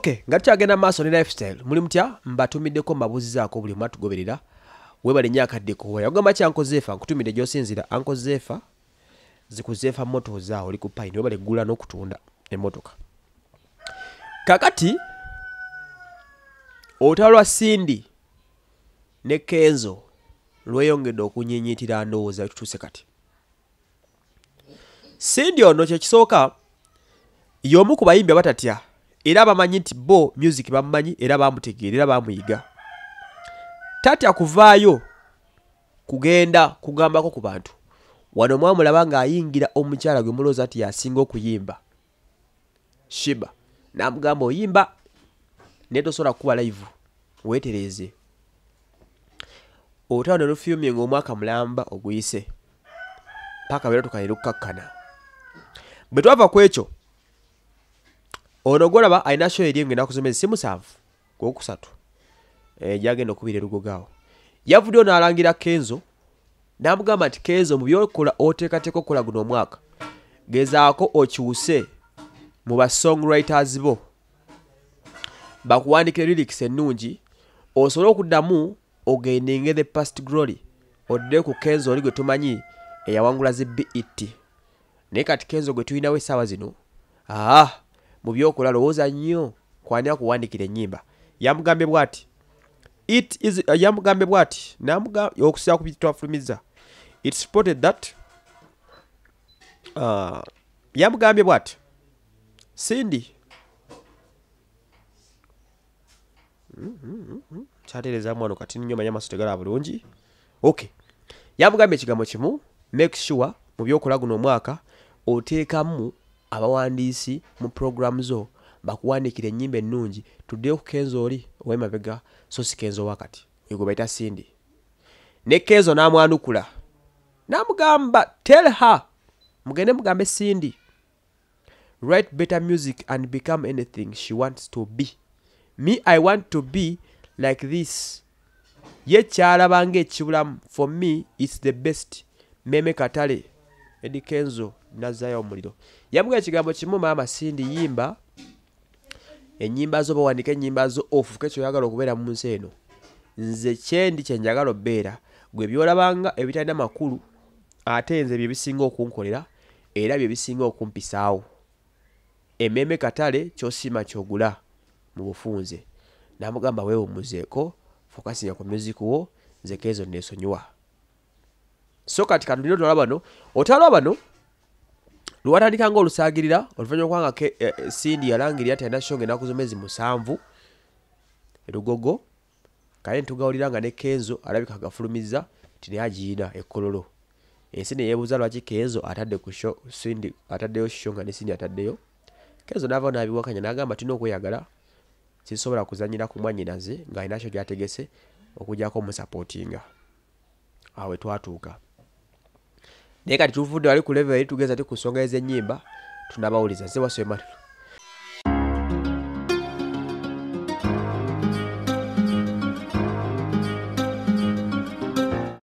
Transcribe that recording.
oke nga tukyagenda maaso ne lifestyle muli mutya mbatumiddeko mbabuuzizaako buli omu atugoberera weebali nyo akadde kuwoya ogamba ki anko zefa nkutumidde gy'osinzira anko zefa zikuzefa motos awo oli ku payini weebali eggula n'okutunda emmotoka kakati olutalwa sindi ne kenzo lweyongedde okunyinyitira ndowooza ekituuse kati sindi ono kyekisooka y'omu ku bayimbi abatatya era bamanyi nti bo music bamumanyi era bamutegeera era bamuyiga tati akuvaayo kugenda kugambako ku bantu wano mwamulaba ng'ayingira omukyala gwe mulowooza nti yasinga okuyimba shiba n'amugamba oyimba naye tosobola kukuba live weetereeze otawo ne lufiumye ngaomwaka mulamba oguyise paka beera tukanira okukakkana bwe twava ku ekyo ono gwolaba alina sho eri ngu enaku zomezi si musanvu gwokusatu eh, gyagenda okubira erugogaawo yavuddeyo n'alangira kenzo n'amugamba nti kenzo mu byokola oteekateeka okukola guno omwaka gezaako okiwuse mu basongwriters bo bakuwandikira lyrics ennungi osobole okuddamu ogendenge the past glory odde ku kenzo oli gwe tumanyi eyawangula zi bit naye kati kenzo gwe tulinawo essaawa zino aa ah. mu byokola lowooza nnyo kwani akuwandikira ennyimba yamugambye bwati it is uh, yamugambye bwati okusia kubitwafulumiza it spotted that uh, yamugambye bwati sindi kyatereza mwano kati nnyo manya amaso tegala bulungi ok yamugambye ekigambo kimu make sure mu byokola guno omwaka oteekamu abawandiisi mu puroguramu zo bakuwandiikira ennyimba ennungi tuddeyo ku kenzo oli owemabega so si kenzo wakati egwe bayita sindi ne kenzo n'amwanukula n'amugamba tell her mugende mugambe sindi write better music and become anything she wants to be me i want to be like this ye kyalabanga ekibulamu for me its the best meme katale edi kenzo nazayo omuliro yamuga ekigambo kimu maama sindi yimba enyimba zo bawandika enyimba zo ofuke kyoyagala okubeera mu nsi eno nze kyendi kyenjagala obeera gwe byolabanga ebitalina makulu ate nze byebisinga okunkolera era byebisinga okumpisaawo ememe katale kyosiima kyogula mu bufunze namugamba weewo muzeeko fokasinga ku muziku wo nzekezo nesonyiwa so kati kandulino tolaba no otalwa bano lwatandika nga olusagirira oluvanyuma kubanga sindi eh, eh, yalangirira tyenda kisonga enaku zomezi musanvu erugogo kale netugawulira nga ne kenzo alabika agafulumiza tinayagiina ekololo ensi neyebuuza lwaki kenzo atadde kusindi ataddeyo kisonga ne sindi ataddeyo kenzo naavao naabiwakanya nagamba tulina okweyagala sisobola kuzanyira ku mwanyinaze ngaalinakyo gyategese okugyako omusapootinga awo we twatuuka naye kati tuvudde wali ku levelo eri tugeza ti ku nsonga ez'ennyimba tunabawuliza ziwasoematu